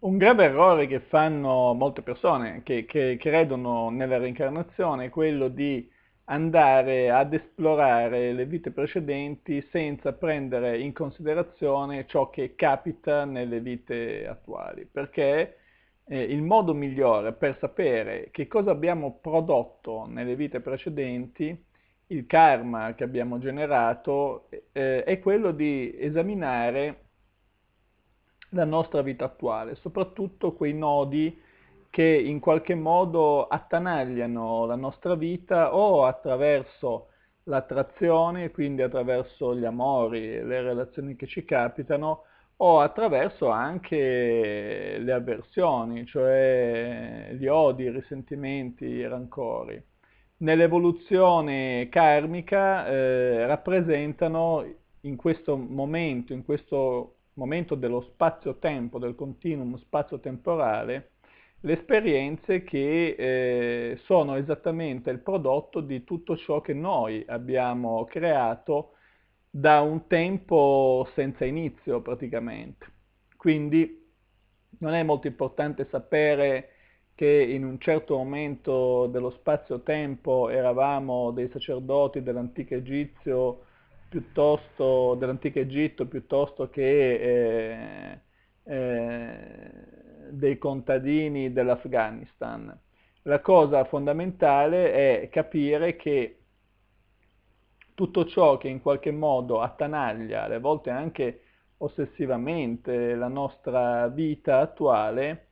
Un grave errore che fanno molte persone che, che credono nella reincarnazione è quello di andare ad esplorare le vite precedenti senza prendere in considerazione ciò che capita nelle vite attuali, perché eh, il modo migliore per sapere che cosa abbiamo prodotto nelle vite precedenti, il karma che abbiamo generato, eh, è quello di esaminare la nostra vita attuale, soprattutto quei nodi che in qualche modo attanagliano la nostra vita o attraverso l'attrazione, quindi attraverso gli amori, le relazioni che ci capitano, o attraverso anche le avversioni, cioè gli odi, i risentimenti, i rancori. Nell'evoluzione karmica eh, rappresentano in questo momento, in questo momento dello spazio-tempo, del continuum spazio-temporale, le esperienze che eh, sono esattamente il prodotto di tutto ciò che noi abbiamo creato da un tempo senza inizio praticamente. Quindi non è molto importante sapere che in un certo momento dello spazio-tempo eravamo dei sacerdoti dell'antico Egizio piuttosto dell'antico Egitto, piuttosto che eh, eh, dei contadini dell'Afghanistan. La cosa fondamentale è capire che tutto ciò che in qualche modo attanaglia, alle volte anche ossessivamente, la nostra vita attuale,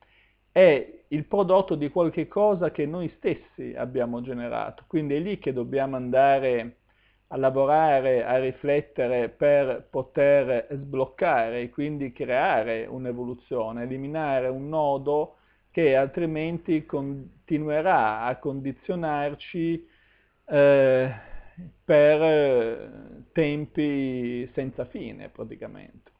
è il prodotto di qualche cosa che noi stessi abbiamo generato. Quindi è lì che dobbiamo andare a lavorare, a riflettere per poter sbloccare e quindi creare un'evoluzione, eliminare un nodo che altrimenti continuerà a condizionarci eh, per tempi senza fine praticamente.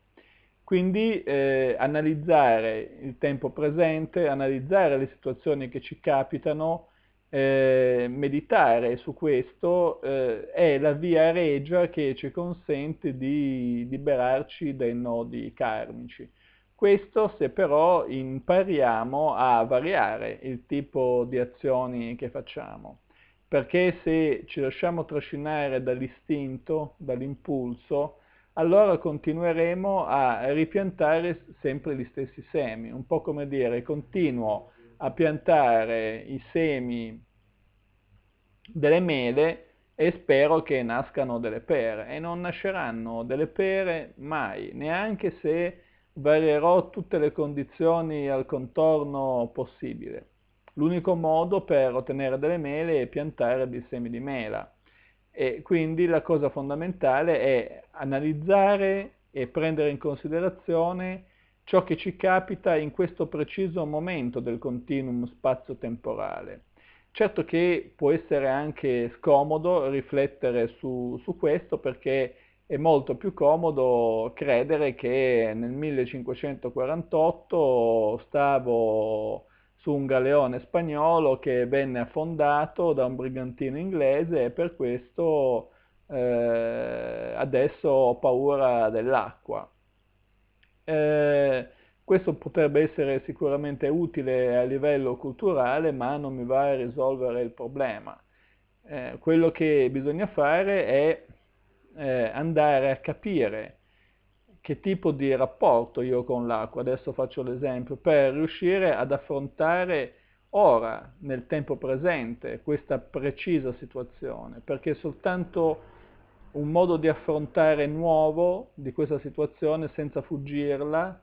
Quindi eh, analizzare il tempo presente, analizzare le situazioni che ci capitano, eh, meditare su questo eh, è la via regia che ci consente di liberarci dai nodi karmici. Questo se però impariamo a variare il tipo di azioni che facciamo, perché se ci lasciamo trascinare dall'istinto, dall'impulso, allora continueremo a ripiantare sempre gli stessi semi, un po' come dire continuo a piantare i semi delle mele e spero che nascano delle pere e non nasceranno delle pere mai, neanche se varierò tutte le condizioni al contorno possibile. L'unico modo per ottenere delle mele è piantare dei semi di mela e quindi la cosa fondamentale è analizzare e prendere in considerazione ciò che ci capita in questo preciso momento del continuum spazio-temporale. Certo che può essere anche scomodo riflettere su, su questo perché è molto più comodo credere che nel 1548 stavo su un galeone spagnolo che venne affondato da un brigantino inglese e per questo eh, adesso ho paura dell'acqua. Eh, questo potrebbe essere sicuramente utile a livello culturale, ma non mi va a risolvere il problema. Eh, quello che bisogna fare è eh, andare a capire che tipo di rapporto io ho con l'acqua, adesso faccio l'esempio, per riuscire ad affrontare ora, nel tempo presente, questa precisa situazione, perché soltanto un modo di affrontare nuovo di questa situazione senza fuggirla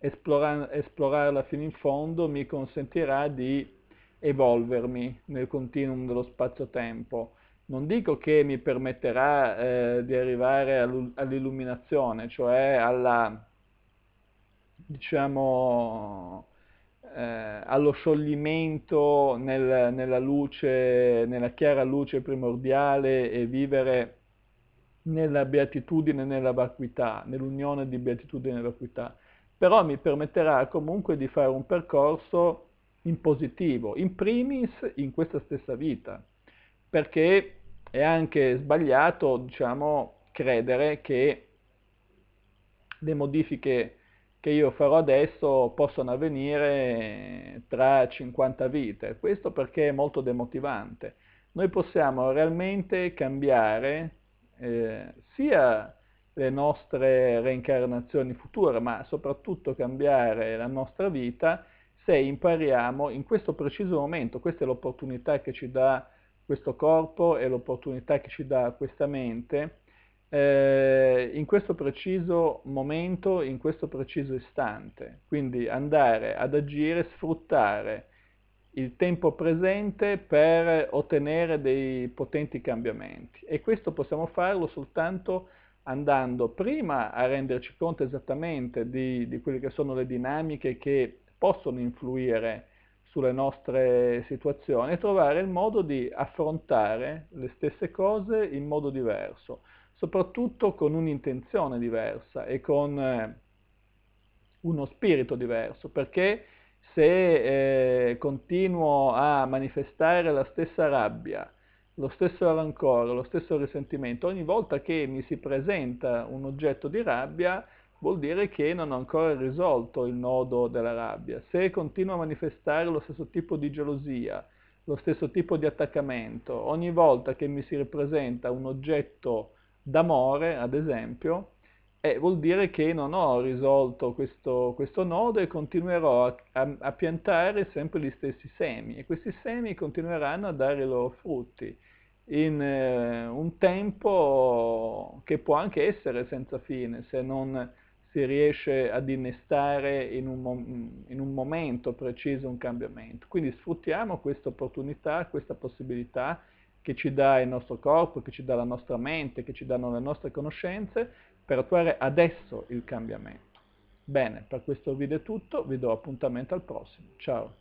esplorar, esplorarla fino in fondo mi consentirà di evolvermi nel continuum dello spazio-tempo. Non dico che mi permetterà eh, di arrivare all'illuminazione, cioè alla, diciamo, eh, allo scioglimento nel, nella luce, nella chiara luce primordiale e vivere nella beatitudine, nella vacuità, nell'unione di beatitudine e vacuità però mi permetterà comunque di fare un percorso in positivo, in primis in questa stessa vita, perché è anche sbagliato, diciamo, credere che le modifiche che io farò adesso possono avvenire tra 50 vite, questo perché è molto demotivante. Noi possiamo realmente cambiare eh, sia le nostre reincarnazioni future, ma soprattutto cambiare la nostra vita se impariamo in questo preciso momento, questa è l'opportunità che ci dà questo corpo e l'opportunità che ci dà questa mente, eh, in questo preciso momento, in questo preciso istante. Quindi andare ad agire, sfruttare il tempo presente per ottenere dei potenti cambiamenti. E questo possiamo farlo soltanto andando prima a renderci conto esattamente di, di quelle che sono le dinamiche che possono influire sulle nostre situazioni e trovare il modo di affrontare le stesse cose in modo diverso, soprattutto con un'intenzione diversa e con eh, uno spirito diverso, perché se eh, continuo a manifestare la stessa rabbia, lo stesso rancore, lo stesso risentimento, ogni volta che mi si presenta un oggetto di rabbia vuol dire che non ho ancora risolto il nodo della rabbia. Se continuo a manifestare lo stesso tipo di gelosia, lo stesso tipo di attaccamento, ogni volta che mi si ripresenta un oggetto d'amore, ad esempio, eh, vuol dire che non ho risolto questo, questo nodo e continuerò a, a, a, piantare sempre gli stessi semi e questi semi continueranno a dare i loro frutti in eh, un tempo che può anche essere senza fine se non si riesce ad innestare in un, in un momento preciso un cambiamento. Quindi sfruttiamo questa opportunità, questa possibilità che ci dà il nostro corpo, che ci dà la nostra mente, che ci danno le nostre conoscenze per attuare adesso il cambiamento. Bene, per questo video è tutto, vi do appuntamento al prossimo. Ciao!